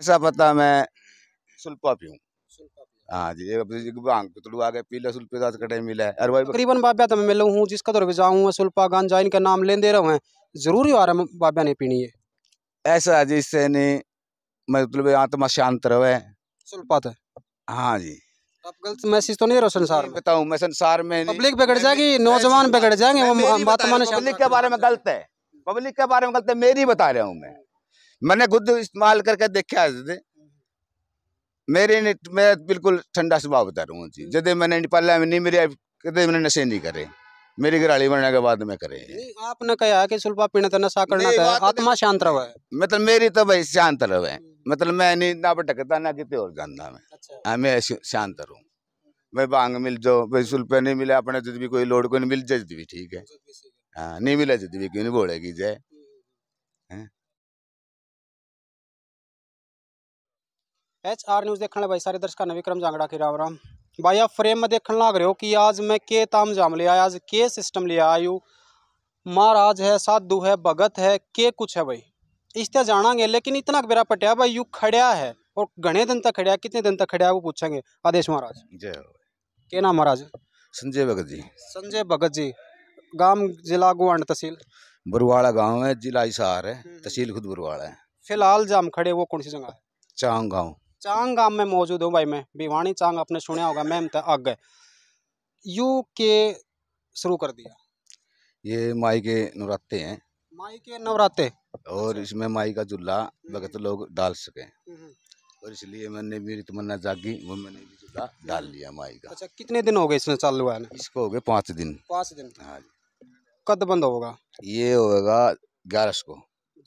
ऐसा पता मैं सुल्पा पीऊँ हाँ जी एक भांग पुतलू आ गए पीला सुल्पे दास कटे मिले अरे भाई तकरीबन बाबा तो मैं मिलूँ हूँ जिसका तो जाऊँ सुल्पा गान गांजा इनका नाम ले दे रहा हूँ जरूरी आ रहा है बाबा ने पीनी है ऐसा जी इससे नहीं मतलब आत्मा शांत रहे सुल्पा तो हाँ जी आप गलत मैसेज तो नहीं रहो संसार में बताऊं मैं संसार में पब्लिक बिगड़ जाएगी नौजवान बिगड़ जाएंगे वो बात पब्लिक के बारे में गलत है पब्लिक के बारे में गलत है मेरी बता रहा हूँ मैं मैंने खुद इस्तेमाल करके देखा दे। मेरे ने मैं बिल्कुल ठंडा स्वभाव बता रहा हूँ जी जब मैंने पल्ला में नहीं मेरे कदे मैंने नशे नहीं करे मेरी घराली बनने के बाद में करे आपने कहा कि सुल्पा पीने तो नशा करना था तो आत्मा शांत रहो मतलब मेरी तो भाई शांत रहो मतलब मैं नहीं ना भटकता ना कितने और जानता मैं अच्छा। हाँ, मैं शांत रहूँ भाई बांग मिल जाओ भाई सुल्पे नहीं मिले अपने जद भी कोई लोड को नहीं मिल जाए भी ठीक है हाँ नहीं मिला जद भी क्यों नहीं बोलेगी जय हम्म। हाँ। एच आर न्यूज़ ਦੇਖਣ ਵਾਲੇ ਬਾਈ ਸਾਰੇ ਦਰਸ਼ਕਾਂ ਨੂੰ ਵਿਕਰਮ ਜਾਂਗੜਾ ਕੀ राम ਰਾਮ भाई आप फ्रेम में देखने लग रहे हो कि आज मैं के तामझाम ले आया आज के सिस्टम ले आयु महाराज है साधु है भगत है के कुछ है भाई इस तरह जानेंगे लेकिन इतना बेरा पटिया भाई यू खड़ा है और घने दिन तक खड़ा कितने दिन तक खड़ा है वो पूछेंगे आदेश महाराज जय के नाम महाराज संजय भगत जी संजय भगत जी गांव जिला गुआंड तहसील बुरवाड़ा गाँव है जिला हिसार है हम्म। तहसील खुद बुरवाड़ा है फिलहाल जाम खड़े वो कौन सी जगह है चांग गाँव चांग गांव में मौजूद हूँ भाई मैं भिवानी चांग आपने सुना होगा मैम तो अग यू के शुरू कर दिया ये माई के नवरात्रे हैं माई के नवरात्रे और अच्छा। इसमें माई का चूल्हा भगत हम्म। लोग डाल सके हम्म, हम्म। और इसलिए मैंने मेरी तमन्ना जागी वो मैंने जुल्ला डाल लिया माई का अच्छा कितने दिन हो गए इसमें चालू हुआ है इसको हो गए पाँच दिन पाँच दिन हाँ जी कद बंद होगा ये होगा ग्यारह को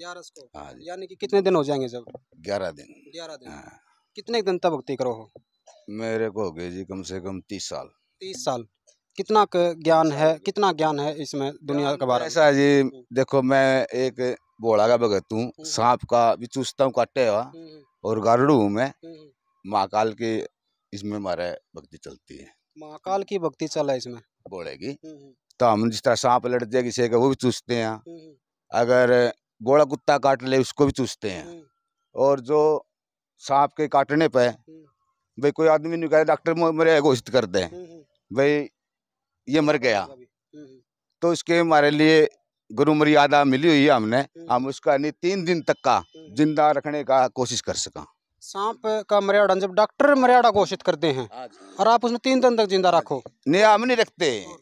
ग्यारह को हाँ जी यानी कि कितने दिन हो जाएंगे जब ग्यारह दिन ग्यारह दिन हाँ कितने दिन तक भक्ति करो हो मेरे को हो गए जी कम से कम तीस साल तीस साल कितना ज्ञान है कितना ज्ञान है इसमें दुनिया के बारे में ऐसा जी हम्म। देखो मैं एक बोला का भगत हूँ हम्म। सांप का भी चूसता हूँ काटे हुआ हम्म, और गारडू हूँ मैं महाकाल की इसमें हमारे भक्ति चलती है महाकाल की भक्ति चला इसमें बोलेगी तो हम जिस तरह सांप लड़ते किसी का वो भी चूसते हैं अगर बोला कुत्ता काट ले उसको भी चूसते हैं और जो सांप के काटने पे भाई कोई आदमी नहीं कह डॉक्टर मेरे घोषित कर दे हम्म, हम्म। भाई ये मर गया हम्म, तो इसके हमारे लिए गुरु मर्यादा मिली हुई है हमने हम उसका नहीं तीन दिन तक का जिंदा रखने का कोशिश कर सका सांप का मर्यादा जब डॉक्टर मर्यादा घोषित करते हैं हाँ और आप उसमें तीन दिन तक जिंदा रखो हाँ नहीं हम नहीं रखते हाँ।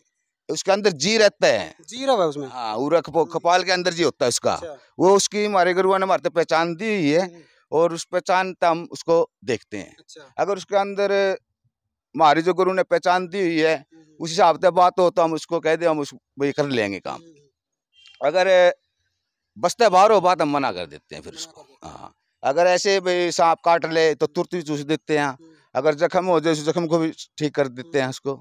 उसके अंदर जी रहता है जी रहा है उसमें हाँ खपाल के अंदर जी होता है उसका अच्छा। वो उसकी हमारे गुरुआ ने हमारे तो पहचान दी हुई है और उस पहचान हम उसको देखते हैं अच्छा। अगर उसके अंदर हमारी जो गुरु ने पहचान दी हुई है उस हिसाब से बात हो तो हम उसको कह दें हम उस कर लेंगे काम अगर बस्ते बाहर हो बात हम मना कर देते हैं फिर उसको हाँ अगर ऐसे भाई सांप काट ले तो तुरंत ही चूस देते हैं अगर जख्म हो जाए उस जख्म को भी ठीक कर देते हैं उसको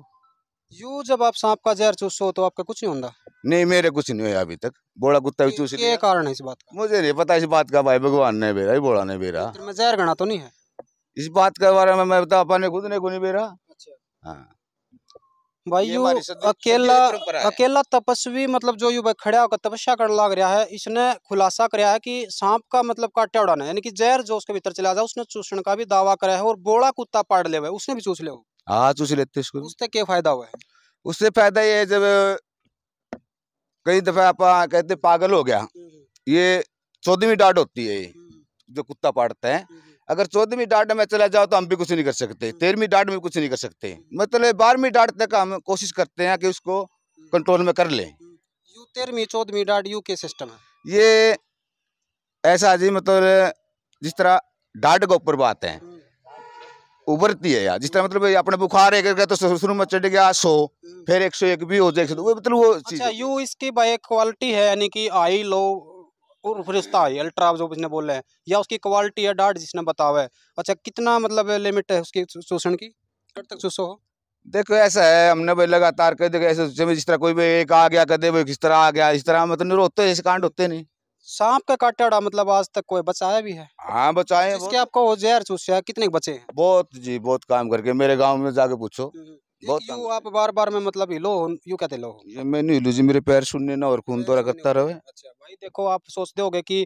यू जब आप सांप का जहर चूसो तो आपका कुछ नहीं होता नहीं मेरे कुछ नहीं हुआ अभी तक बोला कुत्ता भी चूस ये कारण है इस बात का मुझे नहीं पता इस बात का भाई भगवान ने बेरा बोला ने बेरा तो जहर गणा तो नहीं है इस बात के बारे में मैं बता तो पाने खुद ने को नहीं बेरा अच्छा। हाँ। भाई यू अकेला अकेला तपस्वी मतलब जो यू भाई खड़ा होकर तपस्या कर लग रहा है इसने खुलासा कराया है कि सांप का मतलब काटे उड़ाना यानी कि जहर जो उसके भीतर चला जाए उसने चूसण का भी दावा करा है और बोला कुत्ता पाड़ ले उसने भी चूस ले हाँ चूस लेते इसको उससे क्या फायदा हुआ है उससे फायदा ये है जब कई दफा आप हाँ, कहते पागल हो गया हम्म, हम्म। ये चौदहवीं डांट होती है ये हम्म, जो कुत्ता पाड़ता है अगर चौदहवीं डांट में चला जाओ तो हम भी कुछ नहीं कर सकते तेरहवीं डांट में कुछ नहीं कर सकते मतलब बारहवीं डांट तक हम कोशिश करते हैं कि उसको कंट्रोल में कर लें यू तेरहवीं चौदहवीं डांट यू के सिस्टम है ये ऐसा जी मतलब जिस तरह डाट के ऊपर बात है उभरती है यार जिस तरह मतलब अपने बुखार एक गया तो शुरू में चढ़ गया सो फिर एक सौ एक भी हो जाए वो मतलब वो अच्छा यू इसकी बाइक क्वालिटी है यानी कि आई लो अल्ट्रा जो उसने बोले है या उसकी क्वालिटी है डाट जिसने बतावा है अच्छा कितना मतलब लिमिट है उसकी शोषण की देखो ऐसा है हमने भाई लगातार कर देखो ऐसे जिस तरह कोई भी एक आ गया कर दे किस तरह आ गया इस तरह मतलब रोते ऐसे कांड होते नहीं सांप का काटा मतलब आज तक कोई बचाया भी है हाँ बचाए इसके आपको जहर चूसा कितने बचे हैं बहुत जी बहुत काम करके मेरे गांव में जाके पूछो हम्म, हम्म। बहुत यू आप बार बार में मतलब हिलो यू कहते लो ये मैं नहीं हिलू जी मेरे पैर सुनने ना और खून दौरा करता रहे अच्छा भाई देखो आप सोचते हो की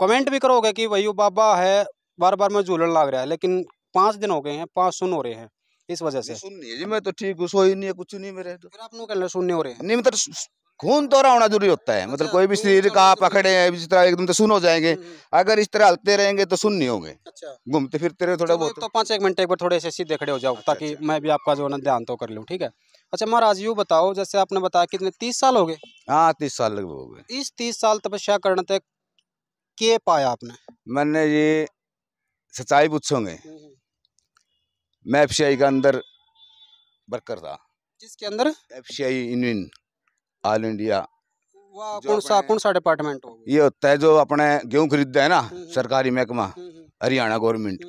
कमेंट भी करोगे की भाई बाबा है बार बार में झूलन लाग रहा है लेकिन पांच दिन हो गए हैं पांच सुन हो रहे हैं इस वजह से सुन नहीं जी मैं तो ठीक हूँ सोई नहीं है कुछ नहीं मेरे तो फिर आप कहना सुनने हो रहे हैं नहीं मतलब खून दौरा तो होना जरूरी होता है मतलब अच्छा, कोई भी शरीर तो का आप अखड़े इस तरह एकदम तो सुन हो जाएंगे हम्म, हम्म। अगर इस तरह हलते रहेंगे तो सुन नहीं होंगे अच्छा। घूमते फिरते रहे थोड़ा बहुत तो पाँच एक मिनट एक बार थोड़े से सीधे खड़े हो जाओ अच्छा, ताकि मैं भी आपका जो ना ध्यान तो कर लूँ ठीक है अच्छा महाराज यू बताओ जैसे आपने बताया कितने तीस साल हो गए हाँ तीस साल लगभग हो गए इस तीस साल तपस्या करने तक के पाया आपने मैंने ये सच्चाई पूछोगे हम्म, मैं एफ का अंदर वर्कर था जिसके अंदर F C I union all India कौन सा कौन सा डिपार्टमेंट हो ये होता है जो अपने गेहूँ खरीदते हैं ना हम्म, हम्म। सरकारी महकमा हम्म, हरियाणा गवर्नमेंट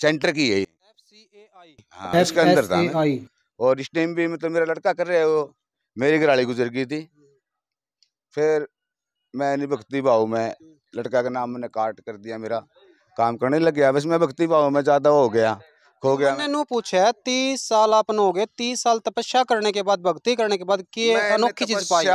सेंटर की है हाँ, इसके अंदर था और इस टाइम भी मतलब मेरा लड़का कर रहे है वो मेरी घराली गुजर गई थी फिर मैं नहीं भक्ति भाव में लड़का का नाम मैंने काट कर दिया मेरा काम करने लग गया बस मैं भक्ति भाव में ज़्यादा हो गया हो गया मैंने पूछा है तीस साल अपन हो गए तीस साल तपस्या करने के बाद भक्ति करने के बाद की अनोखी चीज पाई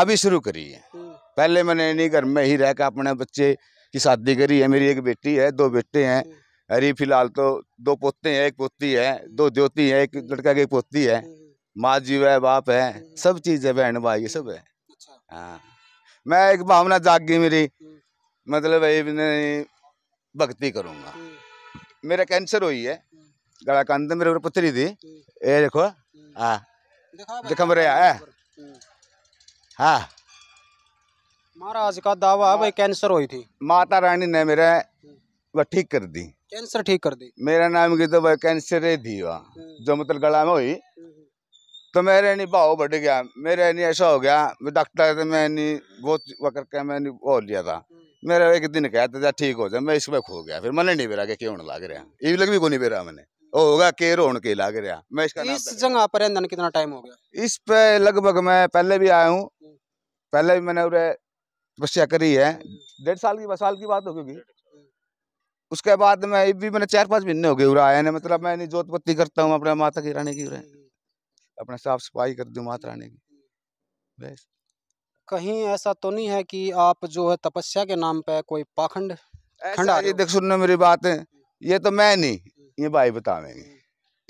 अभी शुरू करी है हम्म। पहले मैंने नहीं घर में ही रह कर अपने बच्चे की शादी करी है मेरी एक बेटी है दो बेटे हैं हम्म। अरे फिलहाल तो दो पोते हैं एक पोती है दो ज्योति है एक लड़का की पोती है हम्म, माँ जी है बाप है सब चीज है बहन भाई सब है अच्छा। हाँ मैं एक भावना जाग गई मेरी मतलब भक्ति करूँगा मेरा कैंसर हुई है गला का अंदर मेरे पुत्री थी ये देखो हाँ देखा मेरे है हाँ।, हाँ महाराज का दावा भाई कैंसर हुई थी माता रानी ने मेरे हम्म। वह ठीक कर दी कैंसर ठीक कर दी मेरा नाम की तो भाई कैंसर ही थी वहाँ हम्म। जो मतलब गला में हुई तो मेरे नहीं भाव बढ़ गया मेरे नहीं ऐसा हो गया मैं डॉक्टर मैं नहीं बहुत वह करके मैंने वो लिया था मेरा एक दिन कहते थे ठीक हो जाए मैं इसमें खो गया फिर मैंने नहीं बेरा के क्यों लाग रहा ये लग भी को नहीं बेरा मैंने ओ होगा के रोन के लाग रहा मैं इसका इस जगह पर कितना टाइम हो गया इस पे लगभग मैं पहले भी आया हूँ हम्म। पहले भी मैंने उरे तपस्या करी है हम्म। डेढ़ साल की साल की बात हो होगी हम्म। उसके बाद में भी मैंने चार पांच महीने हो गए उरा आया ने मतलब मैं जोत पत्ती करता हूँ अपने माता की रानी की अपने साफ सफाई कर दू माता रानी की बस कहीं ऐसा तो नहीं है कि आप जो है तपस्या के नाम पे कोई पाखंड खंडा ये देख सुनने मेरी बात है ये तो मैं नहीं ये भाई बतावेंगे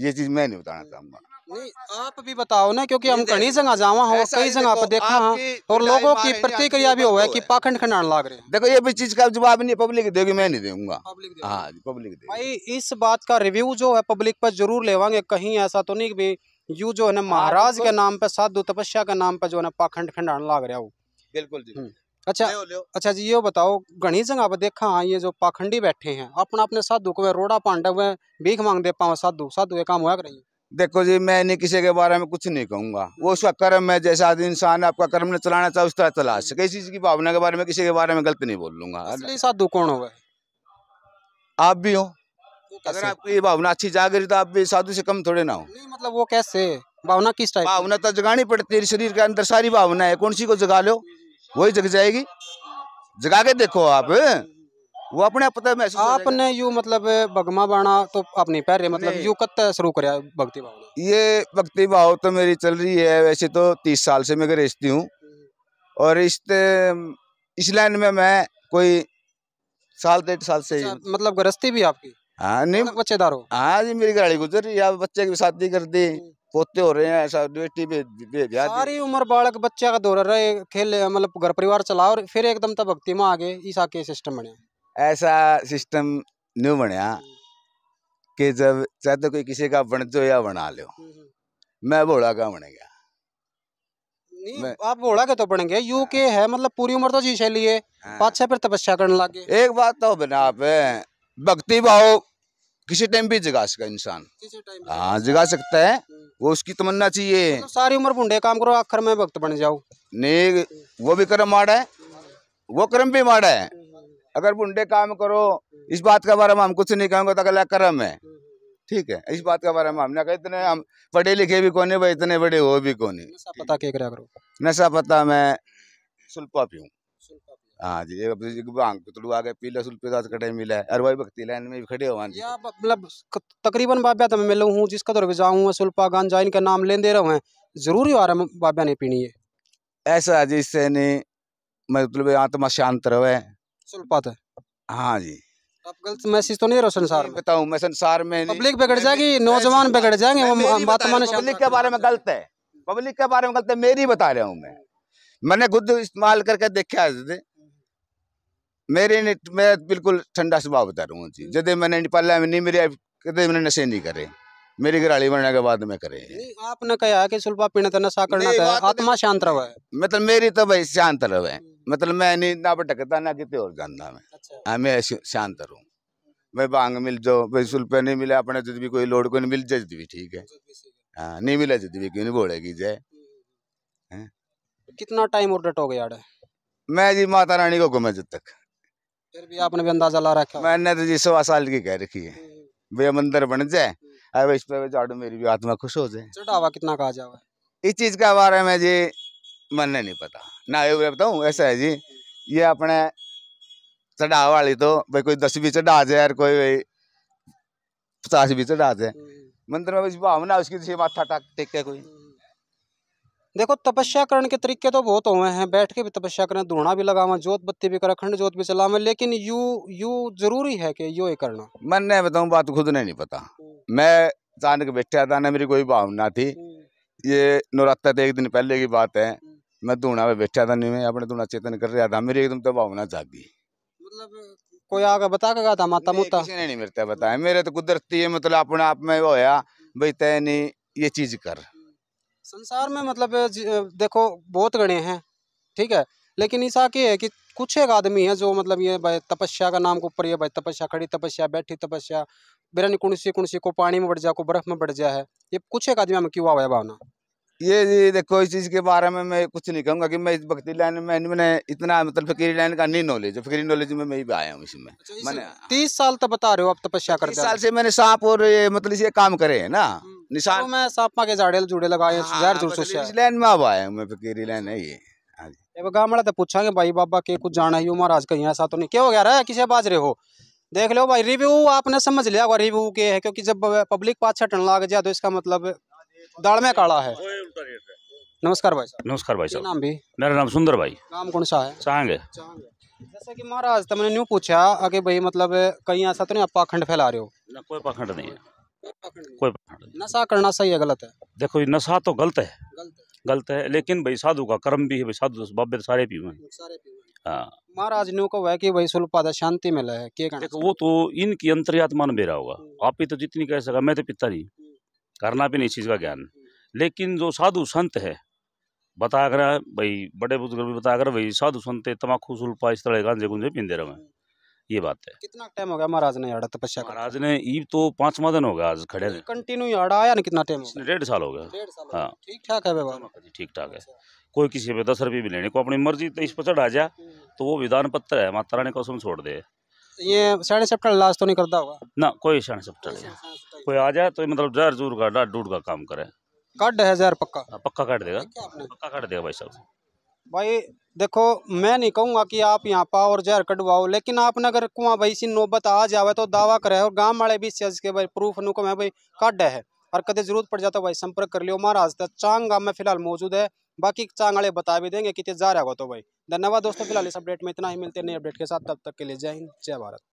ये चीज मैं नहीं बताना चाहूंगा नहीं आप भी बताओ ना क्योंकि हम कहीं जगह जावा हो कई जगह पर देखा हाँ और लोगों की प्रतिक्रिया भी हो तो है कि पाखंड खंडान लाग रहे देखो ये भी चीज का जवाब नहीं पब्लिक देगी मैं नहीं दूंगा हाँ पब्लिक भाई इस बात का रिव्यू जो है पब्लिक पर जरूर लेवांगे कहीं ऐसा तो नहीं भी यू जो है ना हाँ, महाराज के नाम पे साधु तपस्या के नाम पे जो है ना पाखंड खंडान लाग रहा हूँ बिल्कुल जी हम्म। अच्छा ले ले। अच्छा जी ये बताओ घनी जगह पर देखा हाँ, ये जो पाखंडी बैठे हैं अपना अपने साधु को रोड़ा पांडा वे भीख मांग दे पाओ साधु साधु ये काम हुआ कर देखो जी मैं नहीं किसी के बारे में कुछ नहीं कहूंगा वो उसका कर्म है जैसा इंसान आपका कर्म ने चलाना चाहे उस तरह चला सके इस चीज की भावना के बारे में किसी के बारे में गलत नहीं बोलूंगा साधु कौन हो आप भी हो अगर आपको ये भावना अच्छी जाग रही तो आप भी साधु से कम थोड़े ना हो नहीं मतलब वो कैसे भावना किस टाइप भावना तो जगानी पड़ती है शरीर के अंदर सारी भावना है कौन सी को जगा लो वही जग जाएगी जगा के देखो आप वो अपने आप पता महसूस आपने यू मतलब बगमा बाना तो आप मतलब नहीं मतलब यू कत शुरू कर भक्ति भाव ये भक्ति भाव तो मेरी चल रही है वैसे तो तीस साल से मैं गरजती हूँ और इस इस लाइन में मैं कोई साल डेढ़ साल से अच्छा, मतलब गृहस्थी भी आपकी हाँ नहीं बच्चेदार हो हाँ जी मेरी गाड़ी गुजर रही है बच्चे की शादी कर दी हम्म। पोते हो रहे हैं ऐसा बेटी सारी उम्र बालक बच्चे का दौरा रहे खेल मतलब घर परिवार चलाओ और फिर एकदम तब भक्ति में आगे ईसा के सिस्टम बने ऐसा सिस्टम न्यू बनया हम्म। कि जब चाहे तो कोई किसी का हम्म, बन दो या बना लो मैं बोला का बने गया नहीं आप बोला के तो पढ़ेंगे यू के है मतलब पूरी उम्र तो जी शैली है पाँच छह फिर तपस्या करने लगे एक बात तो बना आप भक्ति भाव किसी टाइम भी जगा सका इंसान हाँ जगा सकता है हम्म। वो उसकी तमन्ना चाहिए तो सारी उम्र भूडे काम करो आखिर में भक्त बन जाओ नहीं वो भी कर्म माड़ा है वो कर्म भी माड़ा है अगर भूडे काम करो इस बात के बारे में हम कुछ नहीं कहेंगे तो अगला कर्म है ठीक है इस बात के बारे में हमने कहा इतने हम पढ़े लिखे भी कौन है भाई इतने बड़े हो भी कौन है नशा पता क्या करो नशा पता मैं सुल्पा पी हूँ हाँ जी भांग कटे भक्ति लाइन में हाँ मतलब तकरीबन बाबा तो मैं हूँ जिसका तो सुल्पा नाम लेन दे रहा हूँ जरूरी आ रहा बाबा ने पीनी है ऐसा जी इससे नहीं मतलब शांत रहे सुल्पा तो हाँ जी आप गलत मैसेज तो नहीं रहो संसार में बताऊँ मैं संसार में पब्लिक बिगड़ जाएगी नौजवान बिगड़ जाएंगे पब्लिक के बारे में गलत है पब्लिक के बारे में गलत है मेरी बता रहा हूँ मैं मैंने खुद इस्तेमाल करके देखा है मेरे ने मैं बिल्कुल ठंडा स्वभाव बता रहा हूँ जी हम्म। जब मैंने पहले में नहीं मेरे कदे मैंने नशे नहीं करे मेरे घर आली बनने के बाद में करे आपने कहा कि सुल्पा पीने तो नशा करना था तो तो आत्मा शांत रहो मतलब मेरी तो भाई शांत रहो हम्म। मतलब मैं नहीं ना भटकता ना कितने और जानता मैं अच्छा। हाँ, मैं शांत रहूँ भाई भांग मिल जाओ भाई सुल्पे नहीं मिले अपने जद भी कोई लोड को नहीं मिल जाए जद भी ठीक है हाँ नहीं मिले जद भी क्यों नहीं बोलेगी जय हम्म। हाँ। कितना टाइम और डट हो गया मैं जी माता रानी को घूमे जब तक फिर भी आपने भी अंदाजा ला रखा मैंने तो जी सवा साल की कह रखी है हम्म। वे मंदिर बन जाए अब इस पे झाड़ू मेरी भी आत्मा खुश हो जाए चढ़ावा कितना कहा जावा इस चीज के बारे में जी मन नहीं पता ना ये बताऊँ ऐसा है जी ये अपने चढ़ाव वाली तो भाई कोई दस भी चढ़ा जाए और कोई भाई पचास भी चढ़ा जाए हम्म। मंदिर में भावना उसकी तो माथा टेक के कोई हम्म। देखो तपस्या करण के तरीके तो बहुत हुए हैं बैठ के भी तपस्या करें धूणा भी लगावा जोत बत्ती भी करा खंड जोत भी चलावा लेकिन यू यू जरूरी है कि यो ही करना मैंने बताऊँ बात खुद ने नहीं पता मैं अचानक बैठा था ना मेरी कोई भावना थी ये नवरात्र एक दिन पहले की बात है मैं धूणा में बैठा था नहीं मैं अपने धूणा चेतन कर रहा था मेरी एकदम तो भावना जागी मतलब कोई आगे बता के था माता मोता किसी ने नहीं मेरे बताया मेरे तो कुदरती है मतलब अपने आप में वो होया भाई तय नहीं ये चीज कर संसार में मतलब देखो बहुत गणे हैं ठीक है लेकिन ऐसा के है कि कुछ एक आदमी है जो मतलब ये भाई तपस्या का नाम के ऊपर ये भाई तपस्या खड़ी तपस्या बैठी तपस्या बिरन कुणसी कुणसी को पानी में बढ़ जा को बर्फ में बढ़ जा है ये कुछ एक आदमी में क्यों हुआ है भावना ये, ये देखो इस चीज़ के बारे में मैं कुछ नहीं कहूँगा कि मैं इस भक्ति लाइन में मैंने इतना मतलब फकीरी लाइन का नहीं नॉलेज है फकीरी नॉलेज में मैं भी आया हूँ इसमें अच्छा, मैंने तीस साल तक बता रहे हो आप तपस्या कर तीस साल से मैंने सांप और ये मतलब ये काम करे है ना हाँ। निशान तो मैं सापा के झाड़े जुड़े लगाए हाँ, तो लाइन में अब आए मैं फकीरी लाइन है ये हाँ गाँव तो पूछा कि भाई बाबा के कुछ जाना ही महाराज कहीं ऐसा तो नहीं क्या हो गया रहा है किसे बाज रहे हो देख लो भाई रिव्यू आपने समझ लिया होगा रिव्यू के है क्योंकि जब पब्लिक पास छटन लग जाए तो इसका मतलब दाल में काला है नमस्कार भाई साहब नमस्कार भाई साहब नाम भी मेरा नाम सुंदर भाई नाम कौन सा है चाहेंगे जैसे कि महाराज तुमने न्यू पूछा आगे भाई मतलब कहीं ऐसा तो नहीं आप पाखंड फैला रहे हो ना कोई पाखंड नहीं है कोई नहीं नशा करना सही है गलत है देखो ये नशा तो गलत है गलत है लेकिन भाई साधु का कर्म भी है भाई साधु तो बाबे तो सारे पीवे हाँ महाराज ने को वह की भाई सुलपादा शांति मिला है क्या देखो वो तो इनकी अंतर्यात्मा ने मेरा होगा हम्म। आप ही तो जितनी कह सका मैं तो पिता नहीं हम्म। करना भी नहीं इस चीज़ का ज्ञान हम्म। लेकिन जो साधु संत है बताया कर भाई बड़े बुजुर्ग भी बताया कर भाई साधु संत तमाखू सुल्पा इस तरह गांजे गुंजे पींदे रहे ये बात है कितना टाइम हो गया महाराज ने आड़ा तपस्या महाराज ने ईब तो पांचवा दिन होगा आज खड़े कंटिन्यू आड़ा आया ना कितना टाइम डेढ़ साल हो गया हाँ ठीक ठाक है ठीक ठाक है कोई किसी पे दस रुपये भी लेने को अपनी मर्जी तेईस पर चढ़ा जा हम्म। तो वो विधान पत्र है माता रानी कसम छोड़ दे ये साढ़े सेप्टर लाश तो नहीं करता होगा ना कोई साढ़े सेप्टर नहीं कोई आ जाए तो मतलब जहर जूर का डाट डूट का काम करे काट है जहर पक्का हाँ, पक्का काट देगा पक्का काट देगा भाई साहब भाई देखो मैं नहीं कहूँगा कि आप यहाँ पाओ और जहर कटवाओ लेकिन आपने अगर कुआं भाई सी नौबत आ जावे तो दावा करे और गांव वाले भी इस के भाई प्रूफ नु को मैं भाई काट है और कदे जरूरत पड़ जाता तो भाई संपर्क कर लियो महाराज तक चांग गांव में फिलहाल मौजूद है बाकी चांग वाले बता भी देंगे कितने जा रहा हो तो भाई धन्यवाद दोस्तों फिलहाल इस अपडेट में इतना ही मिलते नए अपडेट के साथ तब तक के लिए जय हिंद जय भारत